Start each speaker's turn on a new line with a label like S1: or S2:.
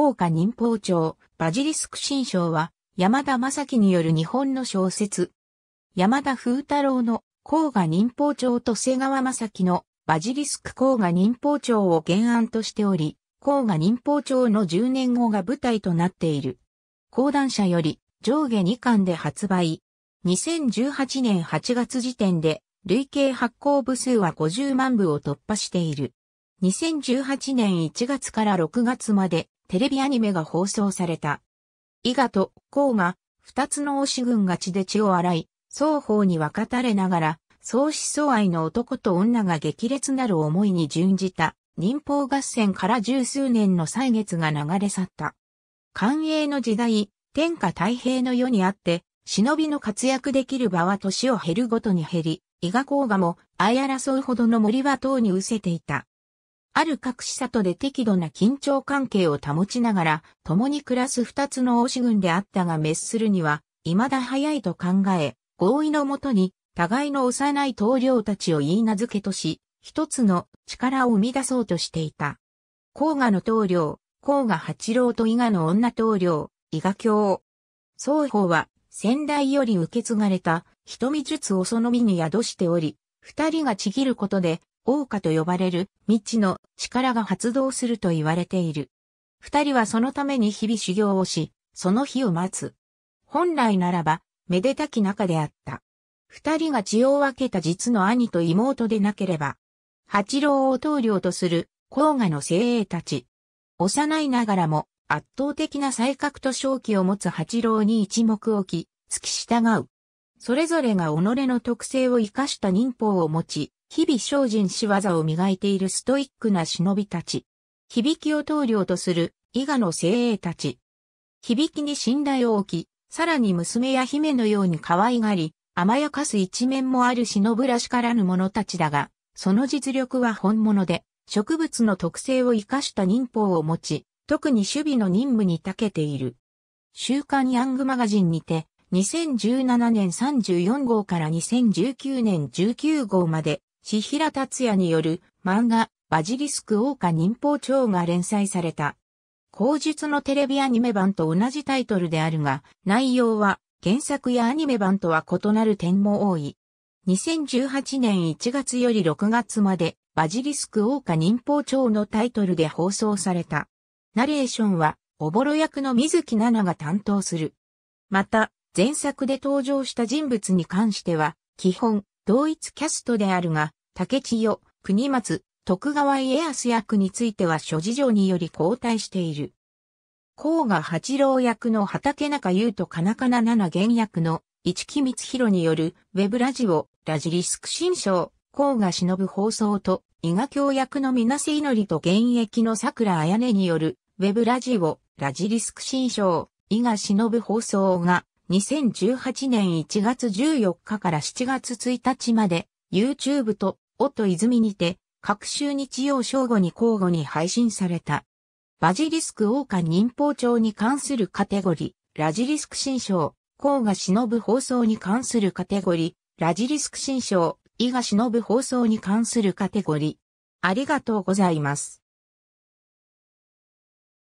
S1: 福岡忍法庁、バジリスク新章は、山田正樹による日本の小説。山田風太郎の甲賀忍法庁と瀬川正樹のバジリスク甲賀忍法庁を原案としており、甲賀忍法庁の10年後が舞台となっている。講談社より上下2巻で発売。2018年8月時点で累計発行部数は50万部を突破している。2018年1月から6月までテレビアニメが放送された。伊賀と甲賀、二つの推し軍が血で血を洗い、双方に分かたれながら、相思相愛の男と女が激烈なる思いに準じた、忍法合戦から十数年の歳月が流れ去った。寛永の時代、天下太平の世にあって、忍びの活躍できる場は年を減るごとに減り、伊賀甲賀も相争うほどの森は塔に失せていた。ある隠し里で適度な緊張関係を保ちながら、共に暮らす二つの王子軍であったが滅するには、未だ早いと考え、合意のもとに、互いの幼い棟領たちを言い名付けとし、一つの力を生み出そうとしていた。甲賀の棟領、甲賀八郎と伊賀の女棟領、伊賀教。双方は、先代より受け継がれた、瞳術をその身に宿しており、二人がちぎることで、王家と呼ばれる未知の力が発動すると言われている。二人はそのために日々修行をし、その日を待つ。本来ならば、めでたき仲であった。二人が血を分けた実の兄と妹でなければ、八郎を棟領とする黄河の精鋭たち。幼いながらも圧倒的な才覚と正気を持つ八郎に一目置き、付き従う。それぞれが己の特性を生かした忍法を持ち、日々精進し技を磨いているストイックな忍びたち。響きを投了とする伊賀の精鋭たち。響きに信頼を置き、さらに娘や姫のように可愛がり、甘やかす一面もある忍ぶらしからぬ者たちだが、その実力は本物で、植物の特性を生かした忍法を持ち、特に守備の任務に長けている。週刊ヤングマガジンにて、2017年34号から2019年19号まで、しひら達也による漫画バジリスク王家忍法帳が連載された。口述のテレビアニメ版と同じタイトルであるが、内容は原作やアニメ版とは異なる点も多い。2018年1月より6月までバジリスク王家忍法帳のタイトルで放送された。ナレーションは、おぼろ役の水木奈々が担当する。また、前作で登場した人物に関しては、基本、同一キャストであるが、竹千代、国松、徳川家康役については諸事情により交代している。甲賀八郎役の畑中優と金金七原役の市木光弘によるウェブラジオ、ラジリスク新章、甲賀忍放送と、伊賀教役の水瀬祈りと現役の桜彩音によるウェブラジオ、ラジリスク新章、伊賀忍放送が2018年1月14日から7月1日まで、YouTube と、音泉にて、各週日曜正午に交互に配信された。バジリスク王冠忍法帳に関するカテゴリー、ラジリスク新章、甲賀忍放送に関するカテゴリー、ラジリスク新章、伊賀忍放送に関するカテゴリー。ありがとうございます。